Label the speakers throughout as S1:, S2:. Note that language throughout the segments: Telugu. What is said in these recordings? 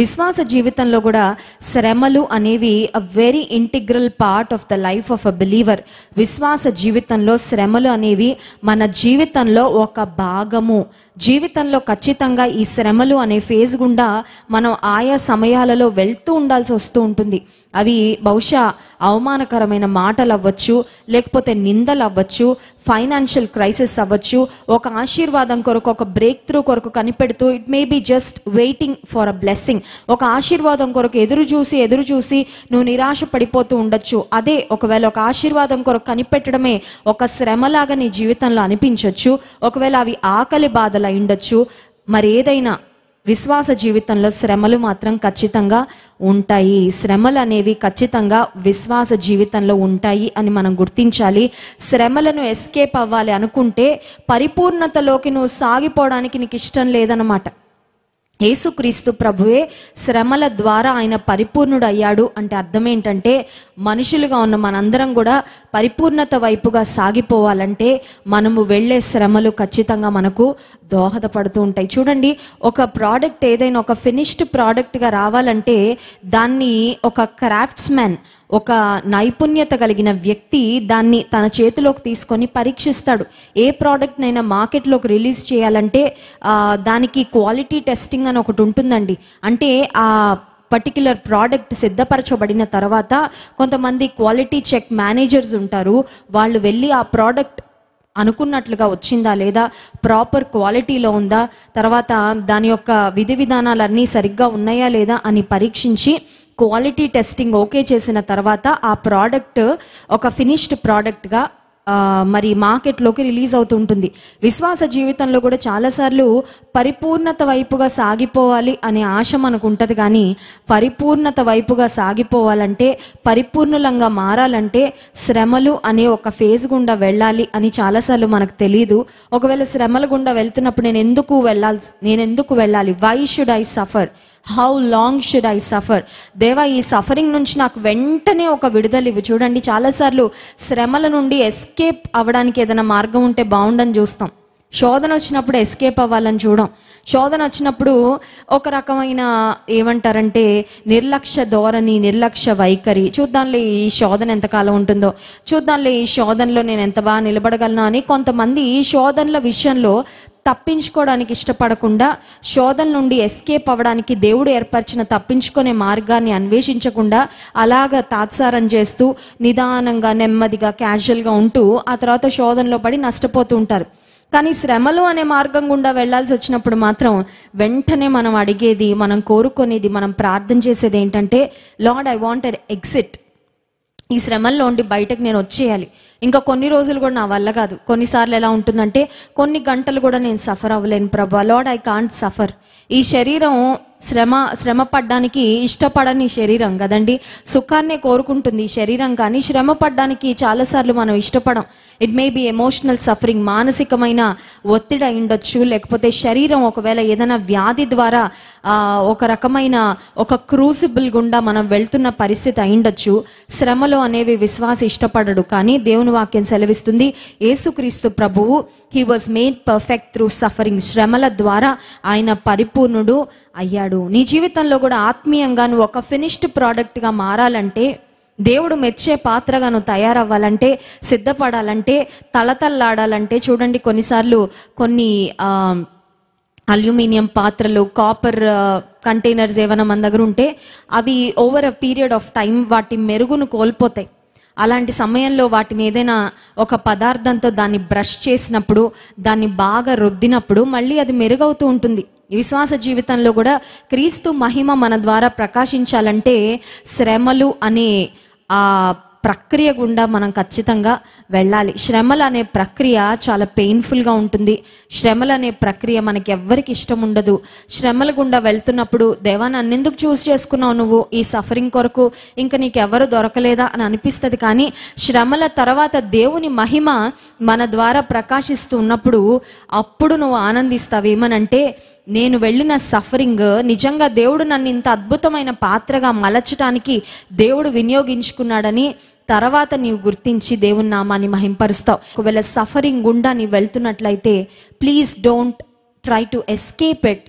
S1: విశ్వాస జీవితంలో కూడా శ్రమలు అనేవి a very integral part of the life of a believer విశ్వాస జీవితంలో శ్రమలు అనేవి మన జీవితంలో ఒక భాగము జీవితంలో ఖచ్చితంగా ఈ శ్రమలు అనే ఫేజ్ గుండా మనం ఆయా సమయాలలో వెళ్తూ ఉండాల్సి వస్తూ ఉంటుంది అవి బహుశా అవమానకరమైన మాటలు అవ్వచ్చు లేకపోతే నిందలు అవ్వచ్చు ఫైనాన్షియల్ క్రైసిస్ అవ్వచ్చు ఒక ఆశీర్వాదం కొరకు ఒక బ్రేక్ త్రూ కొరకు కనిపెడుతూ it may be just waiting for a blessing ఒక ఆశీర్వాదం కొరకు ఎదురు చూసి ఎదురు చూసి నువ్వు నిరాశ పడిపోతూ ఉండొచ్చు అదే ఒకవేళ ఒక ఆశీర్వాదం కొరకు కనిపెట్టడమే ఒక శ్రమలాగా నీ జీవితంలో అనిపించవచ్చు ఒకవేళ అవి ఆకలి బాధలు అయి ఉండొచ్చు మరి ఏదైనా విశ్వాస జీవితంలో శ్రమలు మాత్రం ఖచ్చితంగా ఉంటాయి శ్రమలు అనేవి ఖచ్చితంగా విశ్వాస జీవితంలో ఉంటాయి అని మనం గుర్తించాలి శ్రమలను ఎస్కేప్ అవ్వాలి అనుకుంటే పరిపూర్ణతలోకి నువ్వు సాగిపోవడానికి నీకు ఇష్టం లేదన్నమాట యేసుక్రీస్తు ప్రభువే శ్రమల ద్వారా ఆయన పరిపూర్ణుడు అయ్యాడు అంటే అర్థం ఏంటంటే మనుషులుగా ఉన్న మనందరం కూడా పరిపూర్ణత వైపుగా సాగిపోవాలంటే మనము వెళ్ళే శ్రమలు ఖచ్చితంగా మనకు దోహదపడుతూ ఉంటాయి చూడండి ఒక ప్రోడక్ట్ ఏదైనా ఒక ఫినిష్డ్ ప్రోడక్ట్గా రావాలంటే దాన్ని ఒక క్రాఫ్ట్స్మెన్ ఒక నైపుణ్యత కలిగిన వ్యక్తి దాన్ని తన చేతిలోకి తీసుకొని పరీక్షిస్తాడు ఏ ప్రోడక్ట్నైనా మార్కెట్లోకి రిలీజ్ చేయాలంటే దానికి క్వాలిటీ టెస్టింగ్ అని ఒకటి ఉంటుందండి అంటే ఆ పర్టిక్యులర్ ప్రోడక్ట్ సిద్ధపరచబడిన తర్వాత కొంతమంది క్వాలిటీ చెక్ మేనేజర్స్ ఉంటారు వాళ్ళు వెళ్ళి ఆ ప్రోడక్ట్ అనుకున్నట్లుగా వచ్చిందా లేదా ప్రాపర్ క్వాలిటీలో ఉందా తర్వాత దాని యొక్క విధి విధానాలన్నీ సరిగ్గా ఉన్నాయా లేదా అని పరీక్షించి క్వాలిటీ టెస్టింగ్ ఓకే చేసిన తర్వాత ఆ ప్రోడక్ట్ ఒక ఫినిష్డ్ ప్రోడక్ట్గా మరి మార్కెట్లోకి రిలీజ్ అవుతుంటుంది విశ్వాస జీవితంలో కూడా చాలాసార్లు పరిపూర్ణత వైపుగా సాగిపోవాలి అనే ఆశ మనకు ఉంటుంది కానీ పరిపూర్ణత వైపుగా సాగిపోవాలంటే పరిపూర్ణలంగా మారాలంటే శ్రమలు అనే ఒక ఫేజ్ గుండా వెళ్ళాలి అని చాలాసార్లు మనకు తెలియదు ఒకవేళ శ్రమల గుండా వెళ్తున్నప్పుడు నేను ఎందుకు వెళ్ళాల్సి నేను ఎందుకు వెళ్ళాలి why should I suffer how long should I suffer దేవా ఈ సఫరింగ్ నుంచి నాకు వెంటనే ఒక విడుదల ఇవి చూడండి చాలాసార్లు శ్రమల నుండి ఎస్కేప్ అవ్వడానికి ఏదైనా మార్గం ఉంటే బాగుండని చూస్తాం శోధన వచ్చినప్పుడు ఎస్కేప్ అవ్వాలని చూడం శోధన వచ్చినప్పుడు ఒక రకమైన ఏమంటారంటే నిర్లక్ష్య ధోరణి నిర్లక్ష్య వైఖరి చూద్దాంలే ఈ శోధన ఎంతకాలం ఉంటుందో చూద్దాంలే ఈ శోధనలో నేను ఎంత బాగా నిలబడగలను అని కొంతమంది ఈ శోధనల విషయంలో తప్పించుకోవడానికి ఇష్టపడకుండా శోధన నుండి ఎస్కేప్ అవ్వడానికి దేవుడు ఏర్పరిచిన తప్పించుకునే మార్గాన్ని అన్వేషించకుండా అలాగ తాత్సారం చేస్తూ నిదానంగా నెమ్మదిగా క్యాజువల్గా ఉంటూ ఆ తర్వాత శోధనలో పడి నష్టపోతూ ఉంటారు కానీ శ్రమలు అనే మార్గం గుండా వెళ్లాల్సి వచ్చినప్పుడు మాత్రం వెంటనే మనం అడిగేది మనం కోరుకునేది మనం ప్రార్థన చేసేది ఏంటంటే లార్డ్ ఐ వాంట్ ఎగ్జిట్ ఈ శ్రమల్లో ఉండి బయటకు నేను వచ్చేయాలి ఇంకా కొన్ని రోజులు కూడా నా వల్ల కాదు కొన్నిసార్లు ఎలా ఉంటుందంటే కొన్ని గంటలు కూడా నేను సఫర్ అవ్వలేను ప్రభా లార్డ్ ఐ కాంట్ సఫర్ ఈ శరీరం శ్రమ శ్రమ పడ్డానికి ఇష్టపడని శరీరం కదండి సుఖాన్నే కోరుకుంటుంది శరీరం కానీ శ్రమ పడ్డానికి చాలాసార్లు మనం ఇష్టపడం it may be emotional suffering మానసికమైన ఒత్తిడి ఉండొచ్చు లేకపోతే శరీరం ఒకవేళ ఏదైనా వ్యాధి ద్వారా ఒక రకమైన ఒక క్రూసిబుల్ గుండా మనం వెళ్తున్న పరిస్థితి అయిండొచ్చు శ్రమలు అనేవి విశ్వాస ఇష్టపడడు కానీ దేవుని వాక్యం సెలవిస్తుంది ఏసుక్రీస్తు ప్రభువు he was made perfect through suffering శ్రమల ద్వారా ఆయన పరిపూర్ణుడు అయ్యాడు నీ జీవితంలో కూడా ఆత్మీయంగా నువ్వు ఒక ఫినిష్డ్ ప్రోడక్ట్గా మారాలంటే దేవుడు మెచ్చే పాత్రగాను తయారవ్వాలంటే సిద్ధపడాలంటే తలతల్లాడాలంటే చూడండి కొన్నిసార్లు కొన్ని అల్యూమినియం పాత్రలు కాపర్ కంటైనర్స్ ఏమైనా మన దగ్గర ఉంటే అవి over a period of time వాటి మెరుగును కోల్పోతాయి అలాంటి సమయంలో వాటిని ఏదైనా ఒక పదార్థంతో దాన్ని బ్రష్ చేసినప్పుడు దాన్ని బాగా రుద్దినప్పుడు మళ్ళీ అది మెరుగవుతూ ఉంటుంది విశ్వాస జీవితంలో కూడా క్రీస్తు మహిమ మన ద్వారా ప్రకాశించాలంటే శ్రమలు అనే ఆ ప్రక్రియ గుండా మనం ఖచ్చితంగా వెళ్ళాలి శ్రమలు అనే ప్రక్రియ చాలా పెయిన్ఫుల్గా ఉంటుంది శ్రమలు అనే ప్రక్రియ మనకి ఎవ్వరికి ఇష్టం ఉండదు శ్రమల గుండా వెళ్తున్నప్పుడు దేవాన్ని అన్నెందుకు చూస్ చేసుకున్నావు నువ్వు ఈ సఫరింగ్ కొరకు ఇంకా ఎవరు దొరకలేదా అని అనిపిస్తుంది కానీ శ్రమల తర్వాత దేవుని మహిమ మన ద్వారా ప్రకాశిస్తూ ఉన్నప్పుడు అప్పుడు నువ్వు ఆనందిస్తావు ఏమనంటే నేను వెళ్ళిన సఫరింగ్ నిజంగా దేవుడు నన్ను ఇంత అద్భుతమైన పాత్రగా మలచటానికి దేవుడు వినియోగించుకున్నాడని తర్వాత నీవు గుర్తించి దేవుని నామాన్ని మహింపరుస్తావు ఒకవేళ సఫరింగ్ గుండా నీవు వెళ్తున్నట్లయితే please don't try to escape it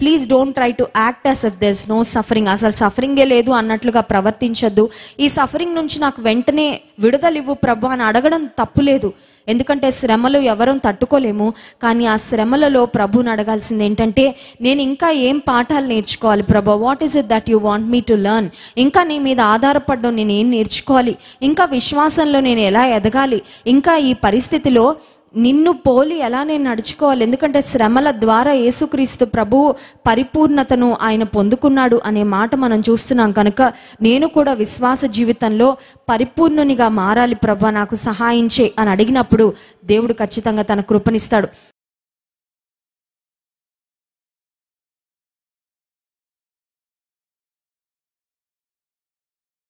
S1: please don't try to act as if there's no suffering అసలు సఫరింగే లేదు అన్నట్లుగా ప్రవర్తించద్దు ఈ సఫరింగ్ నుంచి నాకు వెంటనే ఇవ్వు ప్రభు అని అడగడం తప్పులేదు ఎందుకంటే శ్రమలు ఎవరూ తట్టుకోలేము కానీ ఆ శ్రమలలో ప్రభుని అడగాల్సింది ఏంటంటే నేను ఇంకా ఏం పాఠాలు నేర్చుకోవాలి ప్రభా what is it that you want me to learn ఇంకా నీ మీద ఆధారపడడం నేను ఏం నేర్చుకోవాలి ఇంకా విశ్వాసంలో నేను ఎలా ఎదగాలి ఇంకా ఈ పరిస్థితిలో నిన్ను పోలి ఎలా నేను నడుచుకోవాలి ఎందుకంటే శ్రమల ద్వారా యేసుక్రీస్తు ప్రభు పరిపూర్ణతను ఆయన పొందుకున్నాడు అనే మాట మనం చూస్తున్నాం కనుక నేను కూడా విశ్వాస జీవితంలో పరిపూర్ణునిగా మారాలి ప్రభు నాకు సహాయించే అని అడిగినప్పుడు దేవుడు ఖచ్చితంగా తన కృపనిస్తాడు